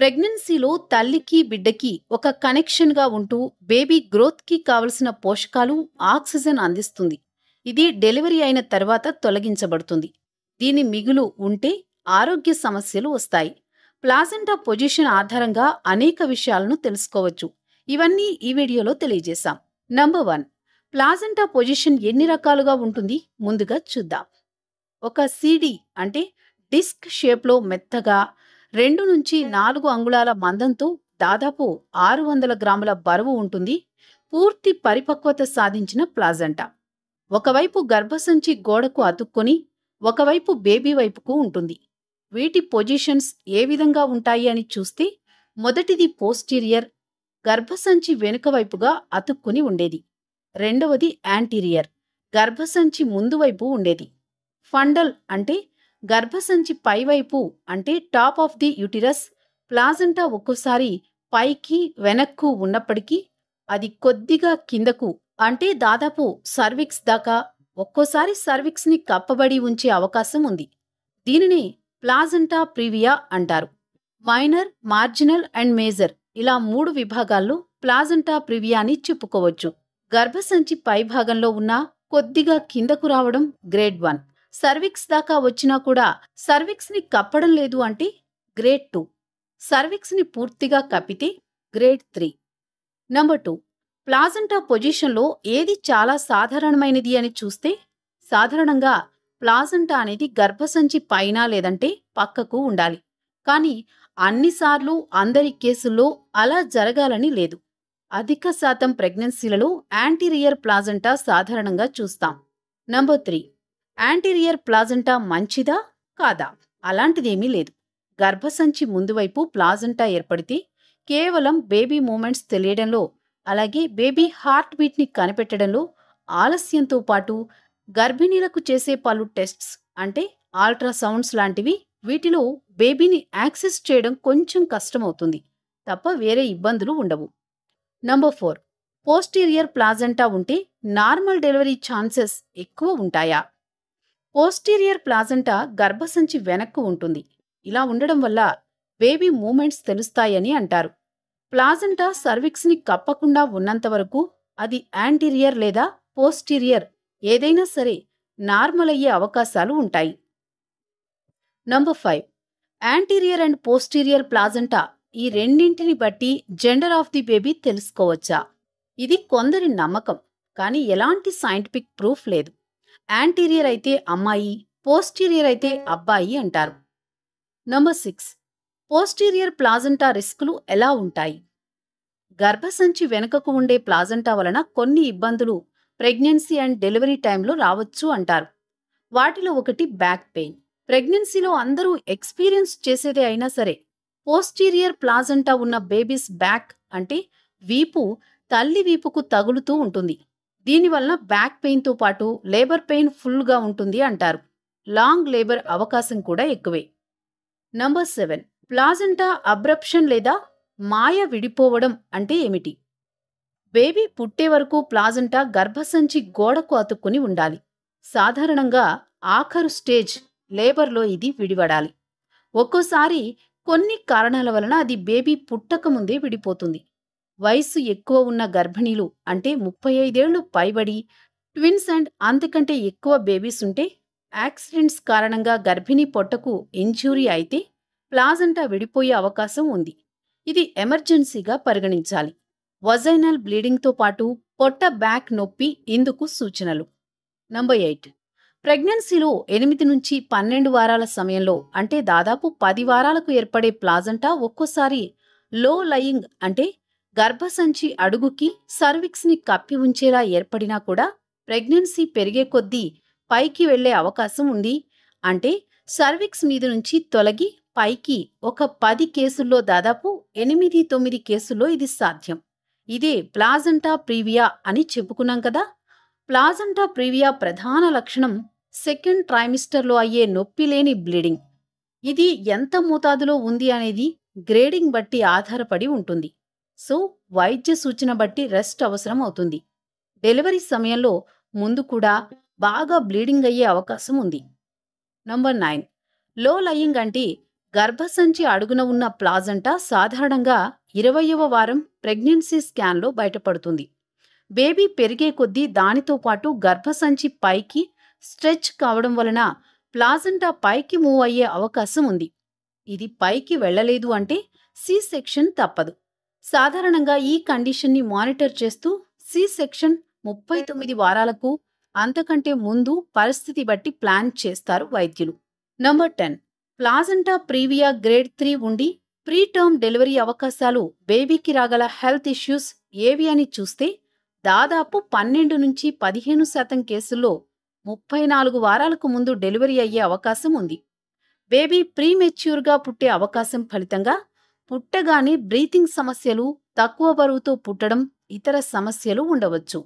ప్రెగ్నెన్సీలో తల్లికి బిడ్డకి ఒక కనెక్షన్గా ఉంటూ బేబీ గ్రోత్కి కావలసిన పోషకాలు ఆక్సిజన్ అందిస్తుంది ఇది డెలివరీ అయిన తర్వాత తొలగించబడుతుంది దీని మిగులు ఉంటే ఆరోగ్య సమస్యలు వస్తాయి ప్లాజెంటా పొజిషన్ ఆధారంగా అనేక విషయాలను తెలుసుకోవచ్చు ఇవన్నీ ఈ వీడియోలో తెలియజేశాం నంబర్ వన్ ప్లాజెంటా పొజిషన్ ఎన్ని రకాలుగా ఉంటుంది ముందుగా చూద్దాం ఒక సీడీ అంటే డిస్క్ షేప్లో మెత్తగా రెండు నుంచి నాలుగు అంగుళాల మందంతో దాదాపు ఆరు వందల గ్రాముల బరువు ఉంటుంది పూర్తి పరిపక్వత సాధించిన ప్లాజంటా ఒకవైపు గర్భసంచి గోడకు అతుక్కొని ఒకవైపు బేబీ వైపుకు ఉంటుంది వీటి పొజిషన్స్ ఏ విధంగా ఉంటాయి అని చూస్తే మొదటిది పోస్టీరియర్ గర్భసంచి వెనుక వైపుగా అతుక్కుని ఉండేది రెండవది యాంటీరియర్ గర్భసంచి ముందువైపు ఉండేది ఫండల్ అంటే గర్భసంచి పైవైపు అంటే top of the uterus placenta ఒక్కోసారి పైకి వెనక్కు ఉన్నప్పటికీ అది కొద్దిగా కిందకు అంటే దాదాపు సర్విక్స్ దాకా ఒక్కోసారి సర్విక్స్ని కప్పబడి ఉంచే అవకాశం ఉంది దీనిని ప్లాజెంటా ప్రివియా అంటారు మైనర్ మార్జినల్ అండ్ మేజర్ ఇలా మూడు విభాగాల్లో ప్లాజెంటా ప్రివియాని చెప్పుకోవచ్చు గర్భసంచి పైభాగంలో ఉన్న కొద్దిగా కిందకు రావడం గ్రేడ్ వన్ సర్విక్స్ దాకా వచ్చినా కూడా ని కప్పడం లేదు అంటే గ్రేడ్ టూ సర్విక్స్ని పూర్తిగా కప్పితే grade three number two placenta పొజిషన్లో ఏది చాలా సాధారణమైనది అని చూస్తే సాధారణంగా ప్లాజంటా అనేది గర్భసంచి పైన లేదంటే పక్కకు ఉండాలి కానీ అన్నిసార్లు అందరి కేసుల్లో అలా జరగాలని లేదు అధిక శాతం ప్రెగ్నెన్సీలలో యాంటీరియర్ ప్లాజంటా సాధారణంగా చూస్తాం నంబర్ త్రీ యాంటీరియర్ ప్లాజెంటా మంచిదా కాదా అలాంటిదేమీ లేదు గర్భసంచి ముందువైపు ప్లాజెంటా ఏర్పడితే కేవలం బేబీ మూమెంట్స్ తెలియడంలో అలాగే బేబీ హార్ట్ బీట్ని కనిపెట్టడంలో ఆలస్యంతో పాటు గర్భిణీలకు చేసే పలు టెస్ట్స్ అంటే అల్ట్రాసౌండ్స్ లాంటివి వీటిలో బేబీని యాక్సెస్ చేయడం కొంచెం కష్టమవుతుంది తప్ప వేరే ఇబ్బందులు ఉండవు నంబర్ ఫోర్ పోస్టీరియర్ ప్లాజెంటా ఉంటే నార్మల్ డెలివరీ ఛాన్సెస్ ఎక్కువ ఉంటాయా పోస్టీరియర్ ప్లాజెంటా గర్భసంచి వెనక్కు ఉంటుంది ఇలా ఉండడం వల్ల బేబీ మూమెంట్స్ తెలుస్తాయని అంటారు ప్లాజెంటా సర్విక్స్ని కప్పకుండా ఉన్నంతవరకు అది యాంటీరియర్ లేదా పోస్టీరియర్ ఏదైనా సరే నార్మల్ అయ్యే అవకాశాలు ఉంటాయి number five anterior and posterior placenta ఈ రెండింటిని బట్టి జెండర్ ఆఫ్ ది బేబీ తెలుసుకోవచ్చా ఇది కొందరి నమ్మకం కానీ ఎలాంటి సైంటిఫిక్ ప్రూఫ్ లేదు యాంటీరియర్ అయితే అమ్మాయి పోస్టీరియర్ అయితే అబ్బాయి అంటారు నంబర్ సిక్స్ పోస్టీరియర్ ప్లాజంటా రిస్కులు ఎలా ఉంటాయి గర్భసంచి వెనుకకు ఉండే ప్లాజంటా వలన కొన్ని ఇబ్బందులు ప్రెగ్నెన్సీ అండ్ డెలివరీ టైంలో రావచ్చు అంటారు వాటిలో ఒకటి బ్యాక్ పెయిన్ ప్రెగ్నెన్సీలో అందరూ ఎక్స్పీరియన్స్ చేసేదే అయినా సరే పోస్టీరియర్ ప్లాజంటా ఉన్న బేబీస్ బ్యాక్ అంటే వీపు తల్లి వీపుకు తగులుతూ ఉంటుంది దీనివల్ల బ్యాక్ పెయిన్తో పాటు లేబర్ పెయిన్ ఫుల్గా ఉంటుంది అంటారు లాంగ్ లేబర్ అవకాశం కూడా ఎక్కువే నంబర్ సెవెన్ ప్లాజెంటా అబ్రప్షన్ లేదా మాయ విడిపోవడం అంటే ఏమిటి బేబీ పుట్టే వరకు ప్లాజెంటా గర్భసంచి గోడకు అతుక్కుని ఉండాలి సాధారణంగా ఆఖరు స్టేజ్ లేబర్లో ఇది విడివడాలి ఒక్కోసారి కొన్ని కారణాల వలన అది బేబీ పుట్టకముందే విడిపోతుంది వయస్సు ఎక్కువ ఉన్న గర్భిణీలు అంటే ముప్పై ఐదేళ్లు పైబడి ట్విన్స్ అండ్ అంతకంటే ఎక్కువ బేబీస్ ఉంటే యాక్సిడెంట్స్ కారణంగా గర్భిణీ పొట్టకు ఇంజ్యూరీ అయితే ప్లాజంటా విడిపోయే అవకాశం ఉంది ఇది ఎమర్జెన్సీగా పరిగణించాలి వజైనల్ బ్లీడింగ్తో పాటు పొట్ట బ్యాక్ నొప్పి ఇందుకు సూచనలు నంబర్ ఎయిట్ ప్రెగ్నెన్సీలో ఎనిమిది నుంచి పన్నెండు వారాల సమయంలో అంటే దాదాపు పది వారాలకు ఏర్పడే ప్లాజంటా ఒక్కోసారి లో లయింగ్ అంటే గర్భసంచి అడుగుకి సర్విక్స్ని కప్పి ఉంచేలా ఏర్పడినా కూడా ప్రెగ్నెన్సీ పెరిగే కొద్దీ పైకి వెళ్లే అవకాశం ఉంది అంటే సర్విక్స్ మీద నుంచి తొలగి పైకి ఒక పది కేసుల్లో దాదాపు ఎనిమిది తొమ్మిది కేసుల్లో ఇది సాధ్యం ఇదే ప్లాజంటా ప్రీవియా అని చెప్పుకున్నాం కదా ప్లాజంటా ప్రీవియా ప్రధాన లక్షణం సెకండ్ ట్రైమిస్టర్లో అయ్యే నొప్పి లేని బ్లీడింగ్ ఇది ఎంత మోతాదులో ఉంది అనేది గ్రేడింగ్ బట్టి ఆధారపడి ఉంటుంది సో వైద్య సూచన బట్టి రెస్ట్ అవసరం అవుతుంది డెలివరీ సమయంలో ముందు కూడా బాగా బ్లీడింగ్ అయ్యే అవకాశం ఉంది నంబర్ నైన్ లో లయింగ్ అంటే గర్భసంచి అడుగున ఉన్న ప్లాజంటా సాధారణంగా ఇరవయవ వారం ప్రెగ్నెన్సీ స్కాన్లో బయటపడుతుంది బేబీ పెరిగే కొద్దీ దానితో పాటు గర్భసంచి పైకి స్ట్రెచ్ కావడం వలన ప్లాజంటా పైకి మూవ్ అయ్యే అవకాశం ఉంది ఇది పైకి వెళ్ళలేదు అంటే సి సెక్షన్ తప్పదు సాధారణంగా ఈ కండిషన్ని మానిటర్ చేస్తూ సి సెక్షన్ ముప్పై తొమ్మిది వారాలకు అంతకంటే ముందు పరిస్థితి బట్టి ప్లాన్ చేస్తారు వైద్యులు number ten placenta previa grade three ఉండి ప్రీ టర్మ్ డెలివరీ అవకాశాలు బేబీకి రాగల హెల్త్ ఇష్యూస్ ఏవి అని చూస్తే దాదాపు పన్నెండు నుంచి పదిహేను శాతం కేసుల్లో ముప్పై నాలుగు వారాలకు ముందు డెలివరీ అయ్యే అవకాశం ఉంది బేబీ ప్రీమెచ్యూర్గా పుట్టే అవకాశం ఫలితంగా పుట్టగానే బ్రీతింగ్ సమస్యలు తక్కువ బరువుతో పుట్టడం ఇతర సమస్యలు ఉండవచ్చు